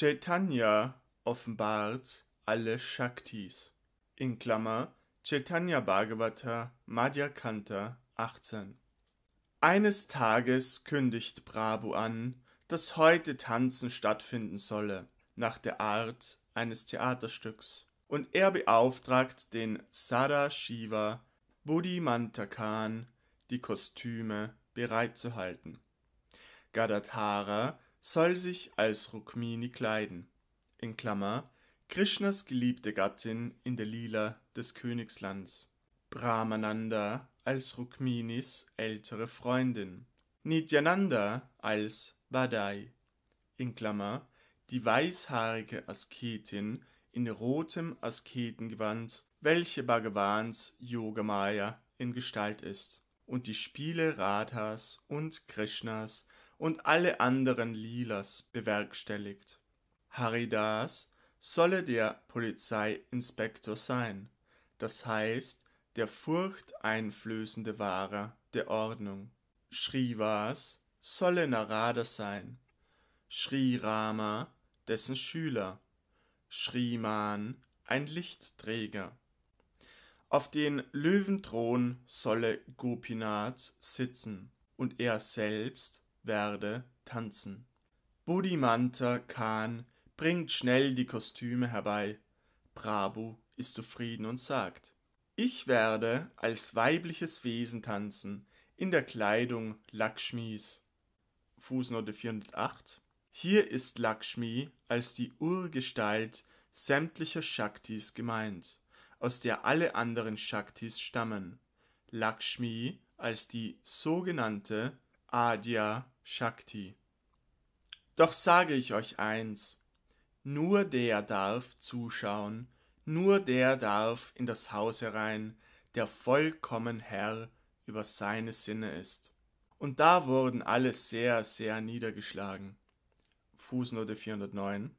Chaitanya offenbart alle Shaktis. In Klammer Chaitanya Bhagavata Madhya Kanta 18. Eines Tages kündigt Prabhu an, dass heute Tanzen stattfinden solle, nach der Art eines Theaterstücks. Und er beauftragt den Sada Shiva Buddhimantakan, die Kostüme bereitzuhalten. Gadadhara soll sich als Rukmini kleiden In Klammer, (Krishnas geliebte Gattin in der Lila des Königslands), Brahmananda als Rukminis ältere Freundin, Nityananda als Vadai In Klammer, (die weißhaarige Asketin in rotem Asketengewand, welche Bhagavans Yogamaya in Gestalt ist) und die Spiele Radhas und Krishnas und alle anderen Lilas bewerkstelligt. Haridas solle der Polizeiinspektor sein, das heißt der furchteinflößende Wahrer der Ordnung. Shrivas solle Narada sein, Shri Rama dessen Schüler, Sriman ein Lichtträger. Auf den Löwenthron solle Gopinath sitzen und er selbst werde tanzen. Budimanta Khan bringt schnell die Kostüme herbei. Prabhu ist zufrieden und sagt, ich werde als weibliches Wesen tanzen, in der Kleidung Lakshmis. Fußnote 408. Hier ist Lakshmi als die Urgestalt sämtlicher Shaktis gemeint, aus der alle anderen Shaktis stammen. Lakshmi als die sogenannte Adya Shakti. Doch sage ich euch eins, nur der darf zuschauen, nur der darf in das Haus herein, der vollkommen Herr über seine Sinne ist. Und da wurden alle sehr, sehr niedergeschlagen. Fußnote 409.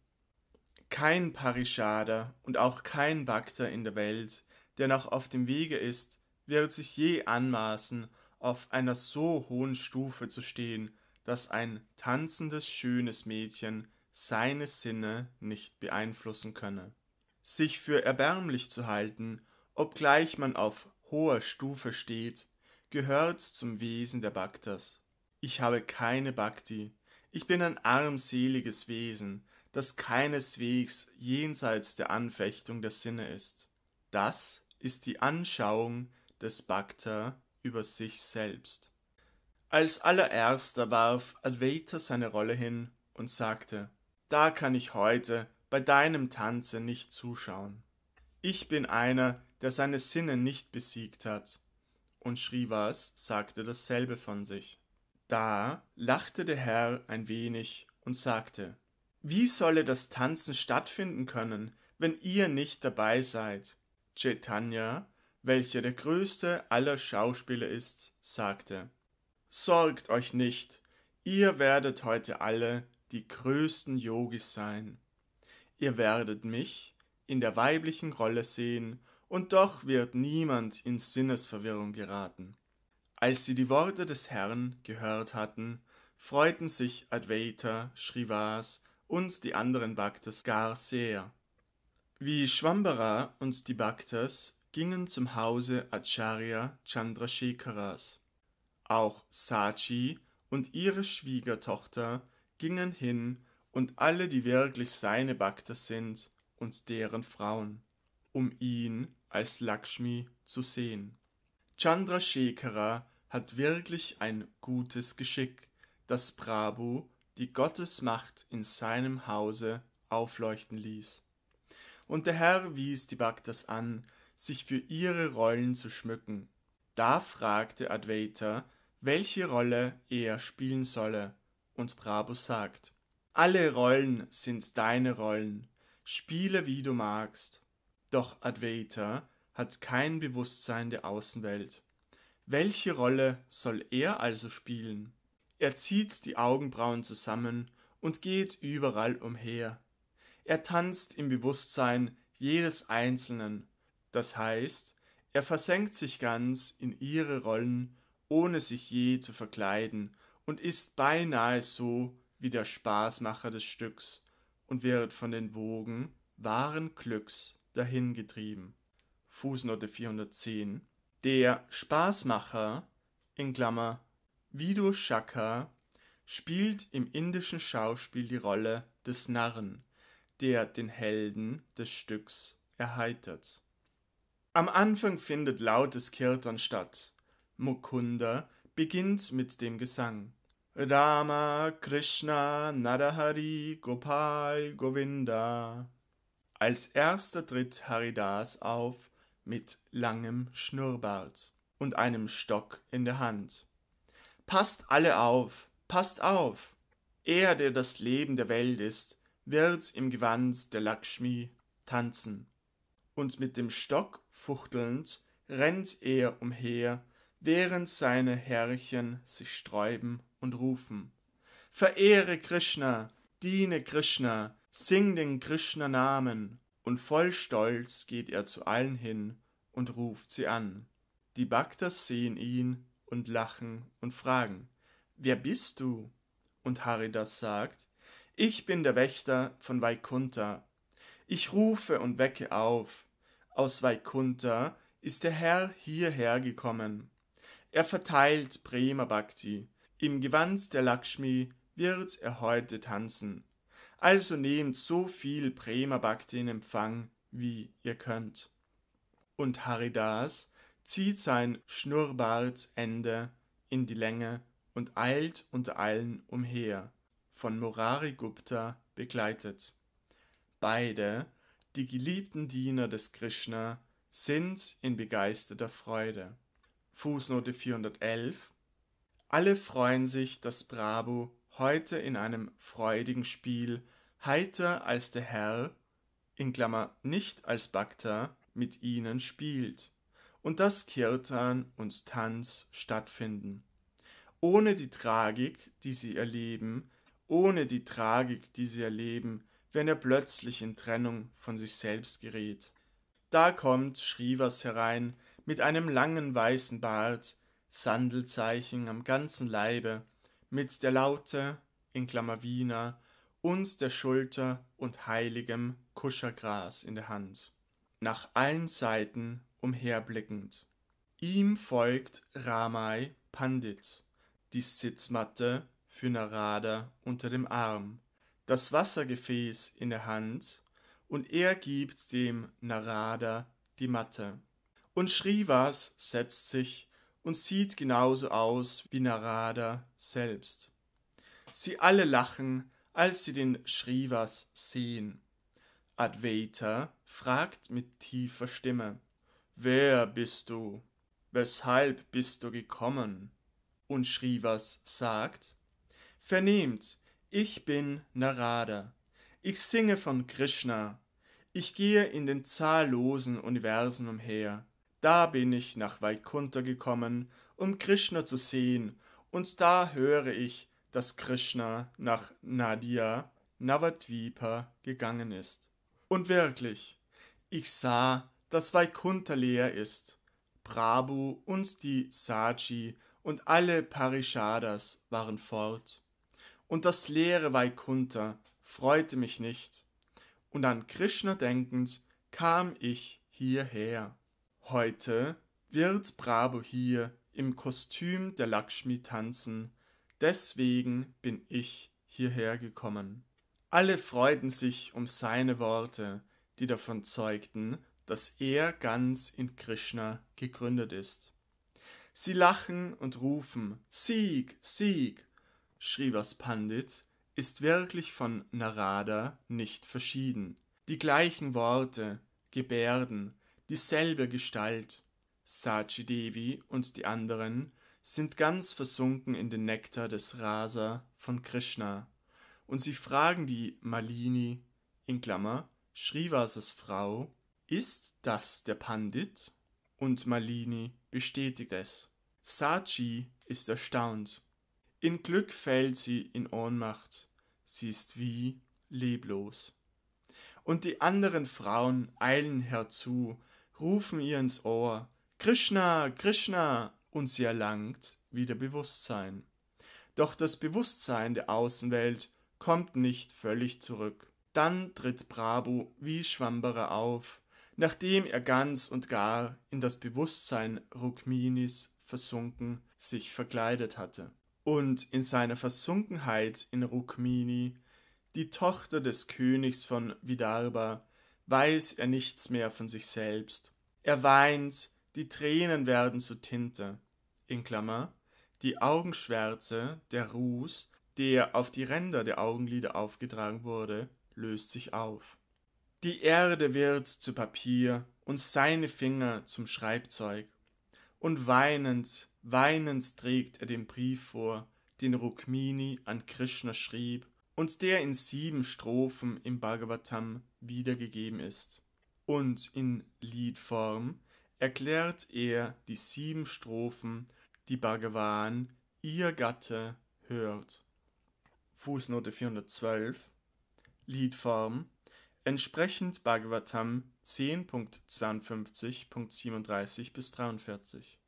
Kein Parishader und auch kein Bhakta in der Welt, der noch auf dem Wege ist, wird sich je anmaßen, auf einer so hohen Stufe zu stehen, dass ein tanzendes, schönes Mädchen seine Sinne nicht beeinflussen könne. Sich für erbärmlich zu halten, obgleich man auf hoher Stufe steht, gehört zum Wesen der Bhaktas. Ich habe keine Bhakti, ich bin ein armseliges Wesen, das keineswegs jenseits der Anfechtung der Sinne ist. Das ist die Anschauung des Bhakta über sich selbst. Als allererster warf Advaita seine Rolle hin und sagte, da kann ich heute bei deinem Tanze nicht zuschauen. Ich bin einer, der seine Sinne nicht besiegt hat. Und Srivas sagte dasselbe von sich. Da lachte der Herr ein wenig und sagte, wie solle das Tanzen stattfinden können, wenn ihr nicht dabei seid? Chaitanya, welcher der größte aller Schauspieler ist, sagte, Sorgt euch nicht, ihr werdet heute alle die größten Yogis sein. Ihr werdet mich in der weiblichen Rolle sehen, und doch wird niemand in Sinnesverwirrung geraten. Als sie die Worte des Herrn gehört hatten, freuten sich Advaita, Srivas und die anderen Bhaktas gar sehr. Wie Schwambara und die Bhaktas gingen zum Hause Acharya Chandrashekaras. Auch Sachi und ihre Schwiegertochter gingen hin und alle, die wirklich seine Bhakta sind, und deren Frauen, um ihn als Lakshmi zu sehen. Chandrasekhara hat wirklich ein gutes Geschick, dass Prabhu die Gottesmacht in seinem Hause aufleuchten ließ. Und der Herr wies die Bhaktas an, sich für ihre Rollen zu schmücken. Da fragte Advaita welche Rolle er spielen solle. Und Brabus sagt, alle Rollen sind deine Rollen, spiele wie du magst. Doch Advaita hat kein Bewusstsein der Außenwelt. Welche Rolle soll er also spielen? Er zieht die Augenbrauen zusammen und geht überall umher. Er tanzt im Bewusstsein jedes Einzelnen. Das heißt, er versenkt sich ganz in ihre Rollen ohne sich je zu verkleiden und ist beinahe so wie der Spaßmacher des Stücks und wird von den Wogen wahren Glücks dahingetrieben. Fußnote 410 Der Spaßmacher in Klammer Vidu Shaka spielt im indischen Schauspiel die Rolle des Narren, der den Helden des Stücks erheitert. Am Anfang findet lautes Kirtern statt, Mukunda beginnt mit dem Gesang. Rama, Krishna, Narahari, Gopal, Govinda. Als erster tritt Haridas auf mit langem Schnurrbart und einem Stock in der Hand. Passt alle auf, passt auf! Er, der das Leben der Welt ist, wird im Gewand der Lakshmi tanzen. Und mit dem Stock fuchtelnd rennt er umher während seine Herrchen sich sträuben und rufen. Verehre Krishna, diene Krishna, sing den Krishna-Namen, und voll Stolz geht er zu allen hin und ruft sie an. Die Bhaktas sehen ihn und lachen und fragen, Wer bist du? Und Haridas sagt, Ich bin der Wächter von Vaikunta. Ich rufe und wecke auf. Aus Vaikunta ist der Herr hierher gekommen. Er verteilt Prema Bhakti. Im Gewand der Lakshmi wird er heute tanzen. Also nehmt so viel Prema Bhakti in Empfang, wie ihr könnt. Und Haridas zieht sein Schnurrbartende in die Länge und eilt unter allen umher, von Morari Gupta begleitet. Beide, die geliebten Diener des Krishna, sind in begeisterter Freude. Fußnote 411. Alle freuen sich, dass Brabo heute in einem freudigen Spiel heiter als der Herr, in Klammer nicht als Bhakta, mit ihnen spielt und dass Kirtan und Tanz stattfinden. Ohne die Tragik, die sie erleben, ohne die Tragik, die sie erleben, wenn er plötzlich in Trennung von sich selbst gerät. Da kommt Shrivas herein, mit einem langen weißen Bart, Sandelzeichen am ganzen Leibe, mit der Laute in Klammer (Wiener) und der Schulter und heiligem Kuschergras in der Hand, nach allen Seiten umherblickend. Ihm folgt Ramai Pandit, die Sitzmatte für Narada unter dem Arm, das Wassergefäß in der Hand, und er gibt dem Narada die Matte. Und Shrivas setzt sich und sieht genauso aus wie Narada selbst. Sie alle lachen, als sie den Shrivas sehen. Advaita fragt mit tiefer Stimme Wer bist du? Weshalb bist du gekommen? Und Shrivas sagt Vernehmt, ich bin Narada. Ich singe von Krishna. Ich gehe in den zahllosen Universen umher. Da bin ich nach Vaikuntha gekommen, um Krishna zu sehen, und da höre ich, dass Krishna nach Nadia, Navadvipa, gegangen ist. Und wirklich, ich sah, dass Vaikuntha leer ist. Prabhu und die Saji und alle Parishadas waren fort. Und das leere Vaikuntha freute mich nicht. Und an Krishna denkend kam ich hierher. Heute wird Bravo hier im Kostüm der Lakshmi tanzen, deswegen bin ich hierher gekommen. Alle freuten sich um seine Worte, die davon zeugten, dass er ganz in Krishna gegründet ist. Sie lachen und rufen Sieg, Sieg. Shrivas Pandit ist wirklich von Narada nicht verschieden. Die gleichen Worte, Gebärden, dieselbe Gestalt. Sachi Devi und die anderen sind ganz versunken in den Nektar des Rasa von Krishna und sie fragen die Malini, in Klammer, Shrivasas Frau, ist das der Pandit? Und Malini bestätigt es. Sachi ist erstaunt. In Glück fällt sie in Ohnmacht. Sie ist wie leblos. Und die anderen Frauen eilen herzu, rufen ihr ins Ohr Krishna, Krishna und sie erlangt wieder Bewusstsein. Doch das Bewusstsein der Außenwelt kommt nicht völlig zurück. Dann tritt Prabhu wie Schwamberer auf, nachdem er ganz und gar in das Bewusstsein Rukminis versunken sich verkleidet hatte und in seiner Versunkenheit in Rukmini, die Tochter des Königs von Vidarbha, weiß er nichts mehr von sich selbst. Er weint, die Tränen werden zu Tinte. In Klammer, die Augenschwärze, der Ruß, der auf die Ränder der Augenlider aufgetragen wurde, löst sich auf. Die Erde wird zu Papier und seine Finger zum Schreibzeug. Und weinend, weinend trägt er den Brief vor, den Rukmini an Krishna schrieb und der in sieben Strophen im Bhagavatam wiedergegeben ist. Und in Liedform erklärt er die sieben Strophen, die Bhagavan, ihr Gatte, hört. Fußnote 412 Liedform entsprechend Bhagavatam 10.52.37 bis 43.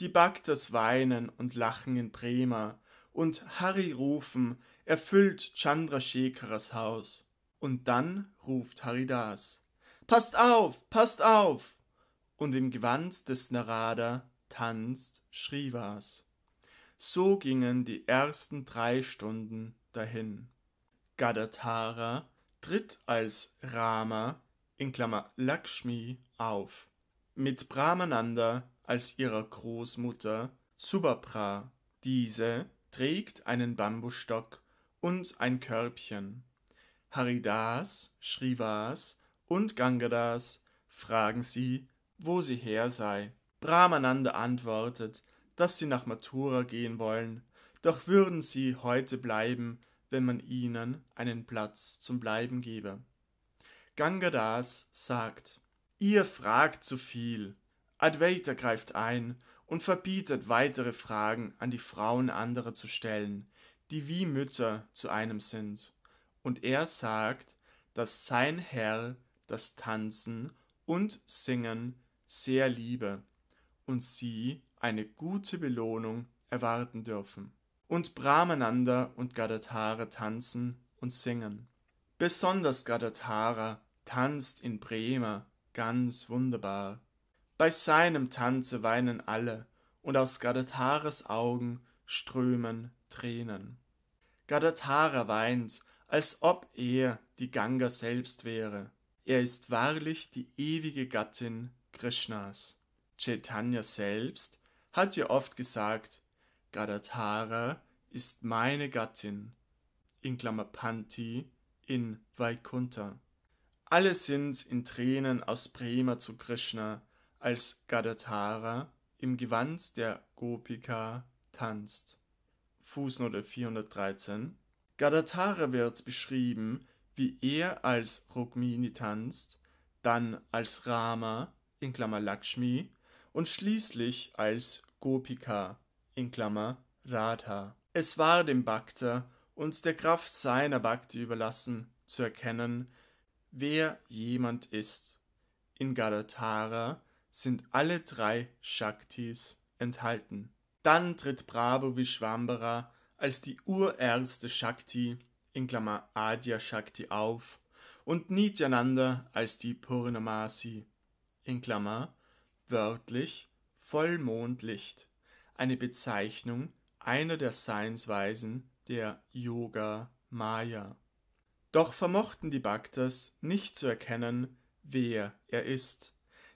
Die Bhaktas weinen und lachen in Prema, und Hari rufen, erfüllt Chandrasekharas Haus. Und dann ruft Haridas. Passt auf, passt auf! Und im Gewand des Narada tanzt Shrivas. So gingen die ersten drei Stunden dahin. Gadatara tritt als Rama in Klammer Lakshmi auf, mit Brahmananda als ihrer Großmutter Subhapra. Diese trägt einen Bambusstock und ein Körbchen. Haridas, Srivas und Gangadas fragen sie, wo sie her sei. Brahmananda antwortet, dass sie nach Mathura gehen wollen, doch würden sie heute bleiben, wenn man ihnen einen Platz zum Bleiben gebe. Gangadas sagt, ihr fragt zu viel. Advaita greift ein und verbietet weitere Fragen an die Frauen anderer zu stellen, die wie Mütter zu einem sind. Und er sagt, dass sein Herr das Tanzen und Singen sehr liebe und sie eine gute Belohnung erwarten dürfen. Und Brahmananda und Gadatara tanzen und singen. Besonders Gadatara tanzt in Bremer ganz wunderbar bei seinem Tanze weinen alle, und aus Gadatares Augen strömen Tränen. Gadatara weint, als ob er die Ganga selbst wäre. Er ist wahrlich die ewige Gattin Krishnas. Chaitanya selbst hat ihr oft gesagt, Gadatara ist meine Gattin, in Klammer Panti, in Vaikuntha. Alle sind in Tränen aus Prema zu Krishna, als Gadatara im Gewand der Gopika tanzt. Fußnote 413 Gadatara wird beschrieben, wie er als Rukmini tanzt, dann als Rama in Klammer Lakshmi und schließlich als Gopika in Klammer Radha. Es war dem Bhakta und der Kraft seiner Bhakti überlassen, zu erkennen, wer jemand ist. In Gadatara sind alle drei Shaktis enthalten. Dann tritt Brahma-Vishwambara als die urerste Shakti in Klammer Adya Shakti auf und Nityananda als die Purnamasi in Klammer wörtlich Vollmondlicht, eine Bezeichnung einer der Seinsweisen der Yoga Maya. Doch vermochten die Bhaktas nicht zu erkennen, wer er ist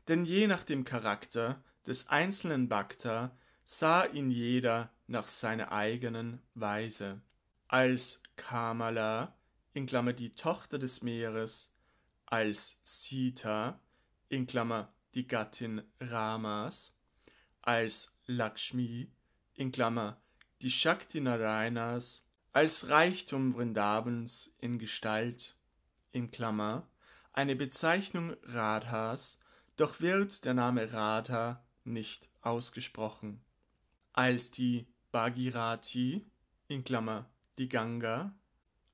denn je nach dem Charakter des einzelnen Bhakta sah ihn jeder nach seiner eigenen Weise. Als Kamala, in Klammer die Tochter des Meeres, als Sita, in Klammer die Gattin Ramas, als Lakshmi, in Klammer die Shakti Narayanas, als Reichtum Vrindavans in Gestalt, in Klammer eine Bezeichnung Radhas doch wird der Name Radha nicht ausgesprochen. Als die Bhagirathi, in Klammer die Ganga,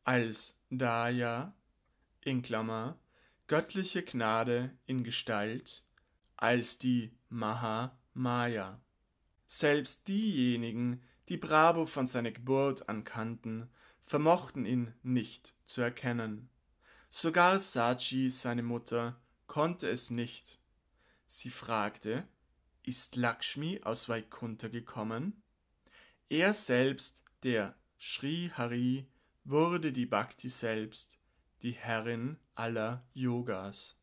als Daya, in Klammer göttliche Gnade in Gestalt, als die Maha Maya. Selbst diejenigen, die Bravo von seiner Geburt an kannten, vermochten ihn nicht zu erkennen. Sogar Sachi, seine Mutter, konnte es nicht Sie fragte, ist Lakshmi aus Vaikuntha gekommen? Er selbst, der Sri Hari, wurde die Bhakti selbst, die Herrin aller Yogas.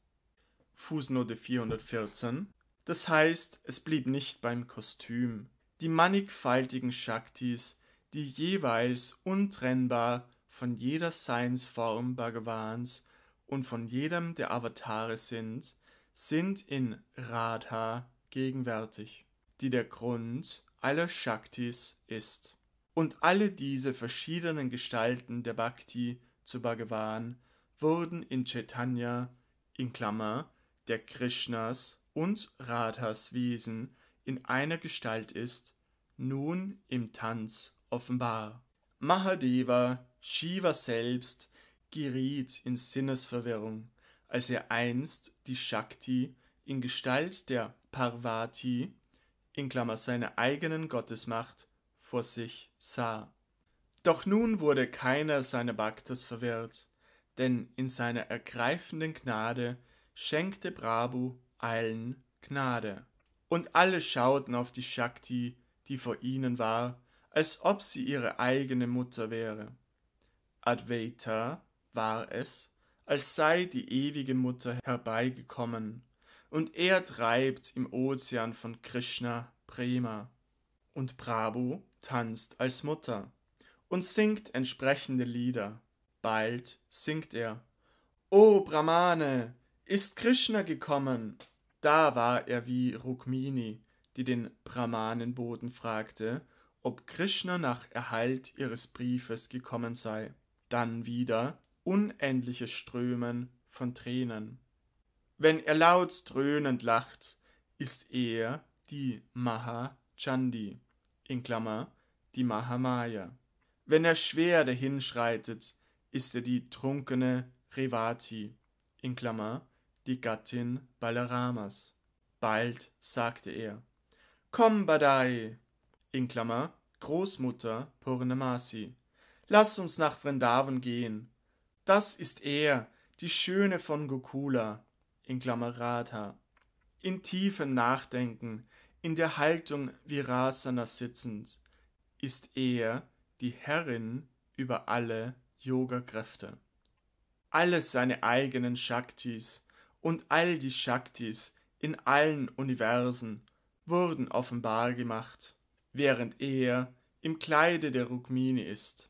Fußnote 414. Das heißt, es blieb nicht beim Kostüm. Die mannigfaltigen Shaktis, die jeweils untrennbar von jeder Seinsform Bhagavans und von jedem der Avatare sind, sind in Radha gegenwärtig, die der Grund aller Shaktis ist. Und alle diese verschiedenen Gestalten der Bhakti zu Bhagavan wurden in Chaitanya, in Klammer, der Krishnas und Radhas Wesen in einer Gestalt ist, nun im Tanz offenbar. Mahadeva, Shiva selbst, geriet in Sinnesverwirrung als er einst die Shakti in Gestalt der Parvati in Klammer seiner eigenen Gottesmacht vor sich sah. Doch nun wurde keiner seiner Bhaktas verwirrt, denn in seiner ergreifenden Gnade schenkte Prabhu allen Gnade. Und alle schauten auf die Shakti, die vor ihnen war, als ob sie ihre eigene Mutter wäre. Advaita war es, als sei die ewige Mutter herbeigekommen, und er treibt im Ozean von Krishna Prema. Und Prabhu tanzt als Mutter und singt entsprechende Lieder. Bald singt er O Brahmane, ist Krishna gekommen? Da war er wie Rukmini, die den Brahmanenboten fragte, ob Krishna nach Erhalt ihres Briefes gekommen sei. Dann wieder unendliches Strömen von Tränen. Wenn er laut dröhnend lacht, ist er die Maha Chandi, in Klammer, die Mahamaya. Wenn er schwer dahinschreitet, ist er die trunkene Revati, in Klammer, die Gattin Balaramas. Bald sagte er, Komm, Badai, in Klammer, Großmutter Purnamasi, lass uns nach Vrindavan gehen, das ist er, die Schöne von Gokula, in Klammer Radha. In tiefem Nachdenken, in der Haltung wie Rasana sitzend, ist er die Herrin über alle Yogakräfte. Alle seine eigenen Shaktis und all die Shaktis in allen Universen wurden offenbar gemacht, während er im Kleide der Rukmini ist.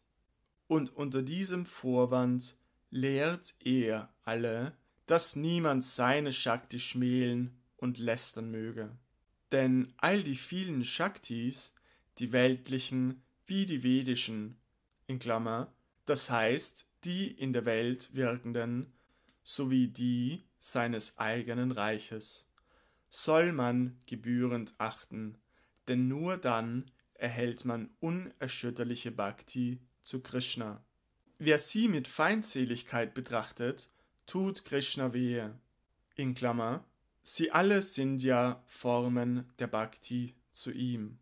Und unter diesem Vorwand lehrt er alle, dass niemand seine Shakti schmälen und lästern möge. Denn all die vielen Shaktis, die weltlichen wie die vedischen, in Klammer, das heißt die in der Welt wirkenden, sowie die seines eigenen Reiches, soll man gebührend achten, denn nur dann erhält man unerschütterliche Bhakti zu Krishna. Wer sie mit Feindseligkeit betrachtet, tut Krishna wehe. In Klammer, sie alle sind ja Formen der Bhakti zu ihm.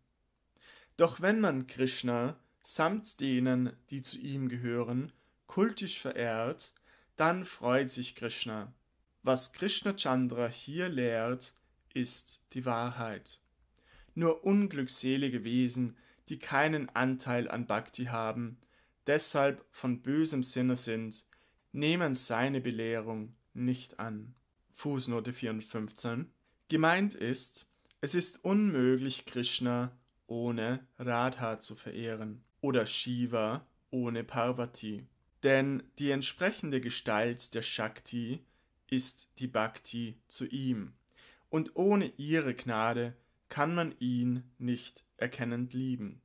Doch wenn man Krishna samt denen, die zu ihm gehören, kultisch verehrt, dann freut sich Krishna. Was Krishna Chandra hier lehrt, ist die Wahrheit. Nur unglückselige Wesen, die keinen Anteil an Bhakti haben, deshalb von bösem Sinne sind, nehmen seine Belehrung nicht an. Fußnote 415. Gemeint ist, es ist unmöglich, Krishna ohne Radha zu verehren oder Shiva ohne Parvati. Denn die entsprechende Gestalt der Shakti ist die Bhakti zu ihm. Und ohne ihre Gnade kann man ihn nicht erkennend lieben.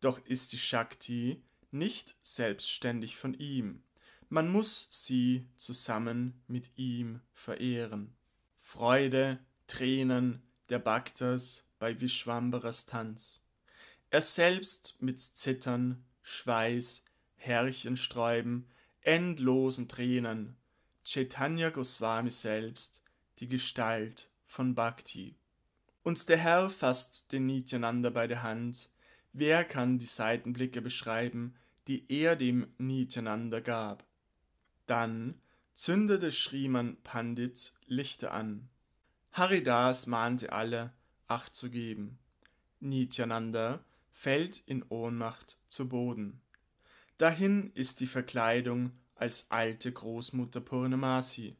Doch ist die Shakti nicht selbstständig von ihm. Man muss sie zusammen mit ihm verehren. Freude, Tränen, der Bhaktas bei Vishwambaras Tanz. Er selbst mit Zittern, Schweiß, Härchensträuben, endlosen Tränen, Chaitanya Goswami selbst, die Gestalt von Bhakti. Und der Herr fasst den Nityananda bei der Hand, Wer kann die Seitenblicke beschreiben, die er dem Nityananda gab? Dann zündete Sriman Pandit Lichter an. Haridas mahnte alle, Acht zu geben. Nityananda fällt in Ohnmacht zu Boden. Dahin ist die Verkleidung als alte Großmutter Purnamasi.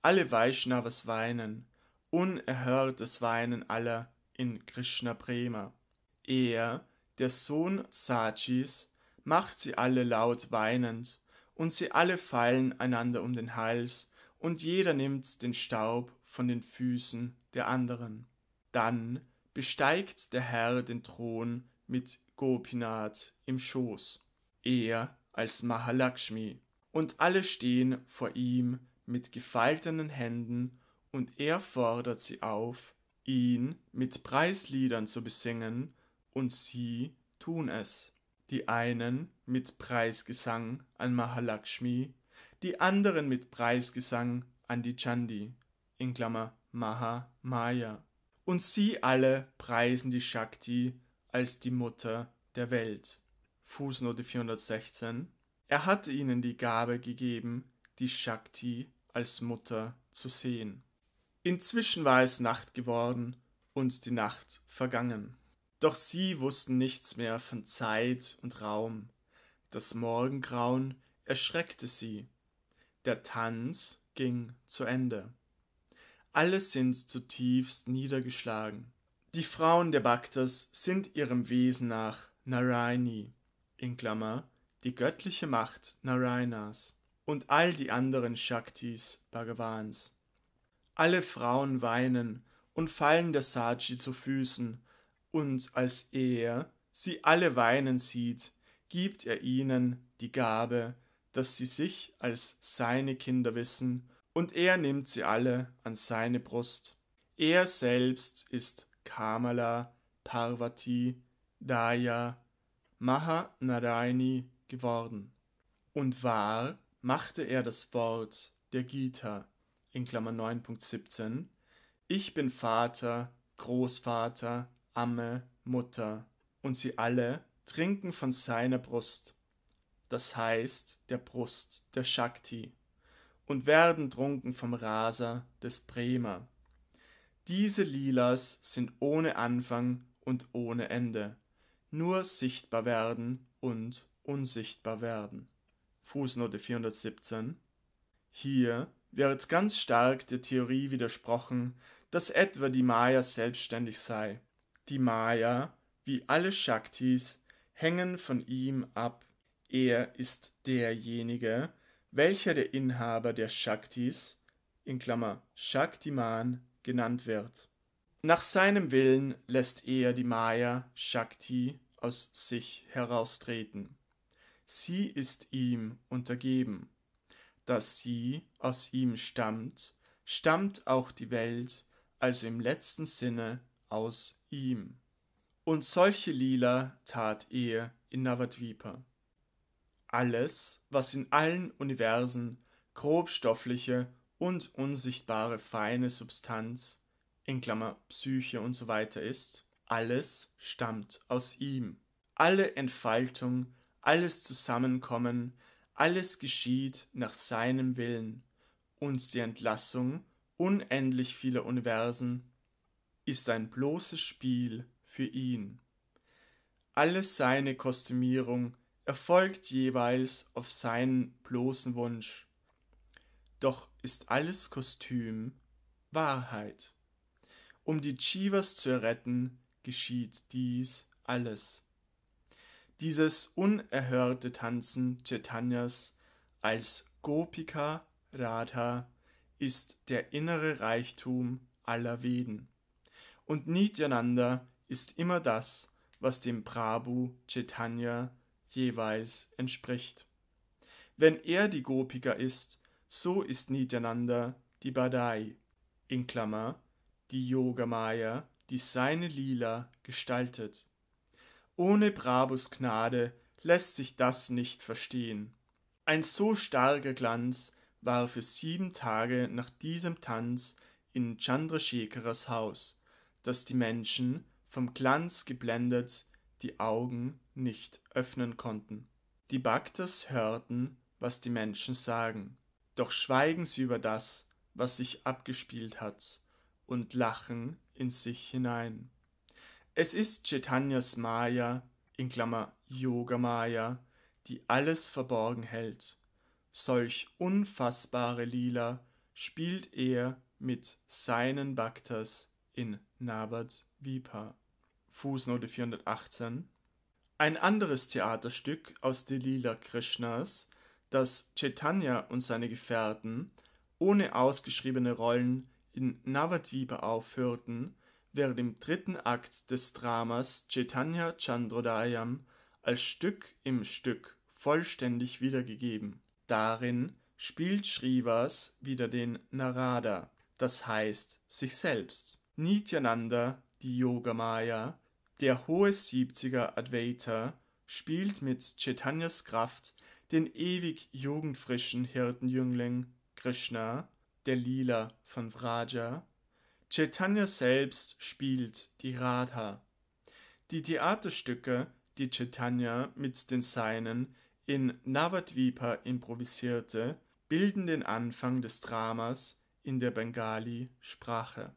Alle Vaishnavas weinen, unerhörtes Weinen aller in Krishna Prema. Er der Sohn Sachis macht sie alle laut weinend, und sie alle fallen einander um den Hals, und jeder nimmt den Staub von den Füßen der anderen. Dann besteigt der Herr den Thron mit Gopinath im Schoß, er als Mahalakshmi, und alle stehen vor ihm mit gefaltenen Händen, und er fordert sie auf, ihn mit Preisliedern zu besingen und sie tun es. Die einen mit Preisgesang an Mahalakshmi, die anderen mit Preisgesang an die Chandi, in Klammer Maha Maya. Und sie alle preisen die Shakti als die Mutter der Welt. Fußnote 416. Er hatte ihnen die Gabe gegeben, die Shakti als Mutter zu sehen. Inzwischen war es Nacht geworden und die Nacht vergangen. Doch sie wussten nichts mehr von Zeit und Raum. Das Morgengrauen erschreckte sie. Der Tanz ging zu Ende. Alle sind zutiefst niedergeschlagen. Die Frauen der Bhaktas sind ihrem Wesen nach Naraini, in Klammer, die göttliche Macht Narainas und all die anderen Shaktis Bhagavans. Alle Frauen weinen und fallen der Saji zu Füßen, und als er sie alle weinen sieht, gibt er ihnen die Gabe, dass sie sich als seine Kinder wissen, und er nimmt sie alle an seine Brust. Er selbst ist Kamala, Parvati, Daya, Maha Naraini geworden. Und wahr machte er das Wort der Gita in Klammer 9.17 Ich bin Vater, Großvater, Amme, Mutter und sie alle trinken von seiner Brust, das heißt der Brust der Shakti, und werden trunken vom Raser des Prema. Diese Lilas sind ohne Anfang und ohne Ende, nur sichtbar werden und unsichtbar werden. Fußnote 417 Hier wird ganz stark der Theorie widersprochen, dass etwa die Maya selbstständig sei die Maya, wie alle Shaktis, hängen von ihm ab. Er ist derjenige, welcher der Inhaber der Shaktis, in Klammer Shaktiman, genannt wird. Nach seinem Willen lässt er die Maya Shakti aus sich heraustreten. Sie ist ihm untergeben. Dass sie aus ihm stammt, stammt auch die Welt, also im letzten Sinne aus ihm. Und solche Lila tat er in Navadvipa. Alles, was in allen Universen grobstoffliche und unsichtbare feine Substanz, in Klammer Psyche und so weiter ist, alles stammt aus ihm. Alle Entfaltung, alles Zusammenkommen, alles geschieht nach seinem Willen und die Entlassung unendlich vieler Universen ist ein bloßes Spiel für ihn. Alle seine Kostümierung erfolgt jeweils auf seinen bloßen Wunsch. Doch ist alles Kostüm Wahrheit. Um die Chivas zu erretten, geschieht dies alles. Dieses unerhörte Tanzen Chaitanyas als Gopika Radha ist der innere Reichtum aller Veden und Nityananda ist immer das, was dem Prabhu Chaitanya jeweils entspricht. Wenn er die Gopika ist, so ist Nityananda die Badai, in Klammer, die Yogamaya, die seine Lila gestaltet. Ohne Prabhus Gnade lässt sich das nicht verstehen. Ein so starker Glanz war für sieben Tage nach diesem Tanz in Chandrasekharas Haus, dass die Menschen, vom Glanz geblendet, die Augen nicht öffnen konnten. Die Bhaktas hörten, was die Menschen sagen, doch schweigen sie über das, was sich abgespielt hat, und lachen in sich hinein. Es ist Chaitanyas Maya, in Klammer Yoga Maya, die alles verborgen hält. Solch unfassbare Lila spielt er mit seinen Bhaktas in Nabat Vipa. Fußnote 418. Ein anderes Theaterstück aus der Krishnas, das Chaitanya und seine Gefährten ohne ausgeschriebene Rollen in Navadvipa aufführten, während im dritten Akt des Dramas Chaitanya Chandrodayam als Stück im Stück vollständig wiedergegeben. Darin spielt Shrivas wieder den Narada, das heißt sich selbst. Nityananda, die Yogamaya, der hohe 70er Advaita, spielt mit Chaitanyas Kraft den ewig jugendfrischen Hirtenjüngling Krishna, der Lila von Vraja. Chaitanya selbst spielt die Radha. Die Theaterstücke, die Chaitanya mit den Seinen in Navadvipa improvisierte, bilden den Anfang des Dramas in der Bengali-Sprache.